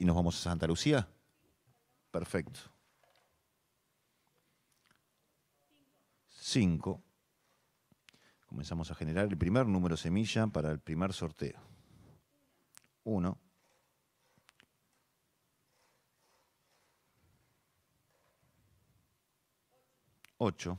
y nos vamos a Santa Lucía. Perfecto. Cinco. Comenzamos a generar el primer número semilla para el primer sorteo. Uno. Ocho.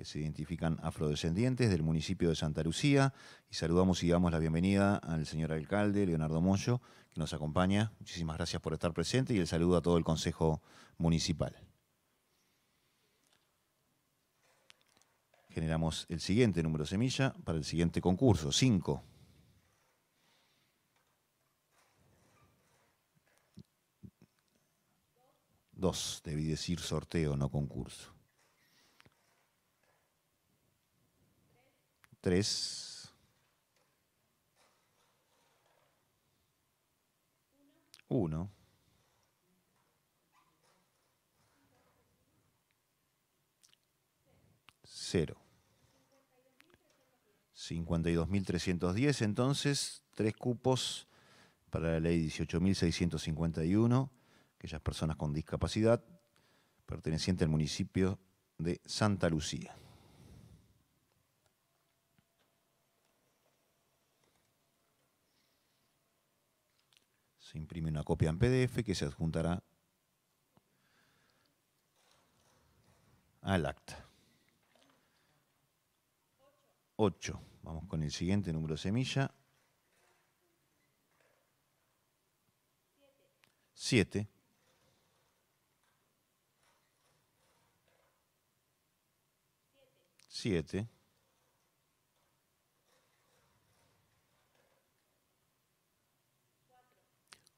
que se identifican afrodescendientes del municipio de Santa Lucía. Y saludamos y damos la bienvenida al señor alcalde Leonardo Moyo, que nos acompaña. Muchísimas gracias por estar presente y el saludo a todo el Consejo Municipal. Generamos el siguiente número semilla para el siguiente concurso, 5. Dos, debí decir sorteo, no concurso. 3. 1. Cero. diez. entonces, tres cupos para la ley mil uno, aquellas personas con discapacidad perteneciente al municipio de Santa Lucía. Se imprime una copia en PDF que se adjuntará al acta. 8. Vamos con el siguiente número de semilla. 7. Siete. Siete.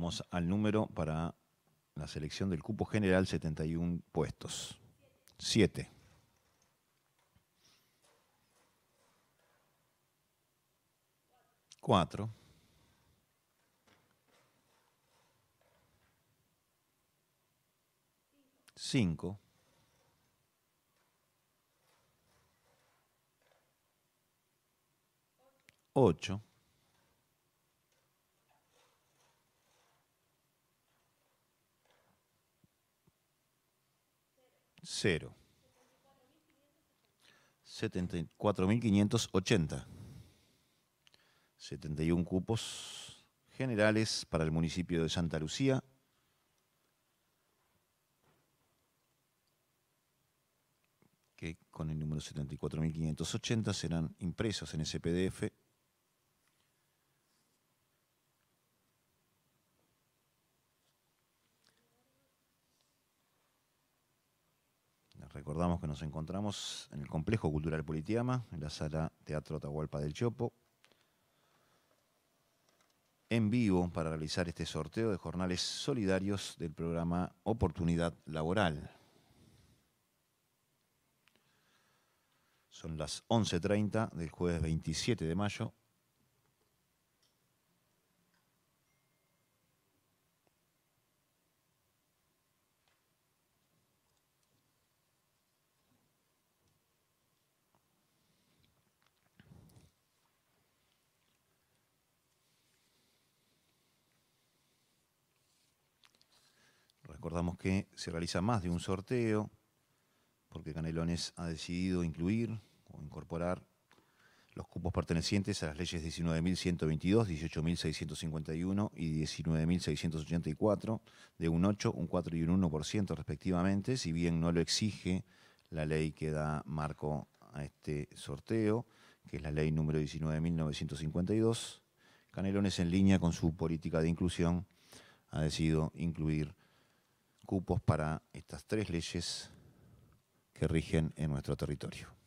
Vamos al número para la selección del cupo general, 71 puestos. 7. 4 5 8. cero. 74.580. 71 cupos generales para el municipio de Santa Lucía. que con el número 74.580 serán impresos en ese PDF Recordamos que nos encontramos en el Complejo Cultural Politiama, en la sala Teatro Atahualpa del Chopo, en vivo para realizar este sorteo de jornales solidarios del programa Oportunidad Laboral. Son las 11.30 del jueves 27 de mayo Acordamos que se realiza más de un sorteo, porque Canelones ha decidido incluir o incorporar los cupos pertenecientes a las leyes 19.122, 18.651 y 19.684, de un 8, un 4 y un 1% respectivamente, si bien no lo exige la ley que da marco a este sorteo, que es la ley número 19.952. Canelones en línea con su política de inclusión ha decidido incluir cupos para estas tres leyes que rigen en nuestro territorio.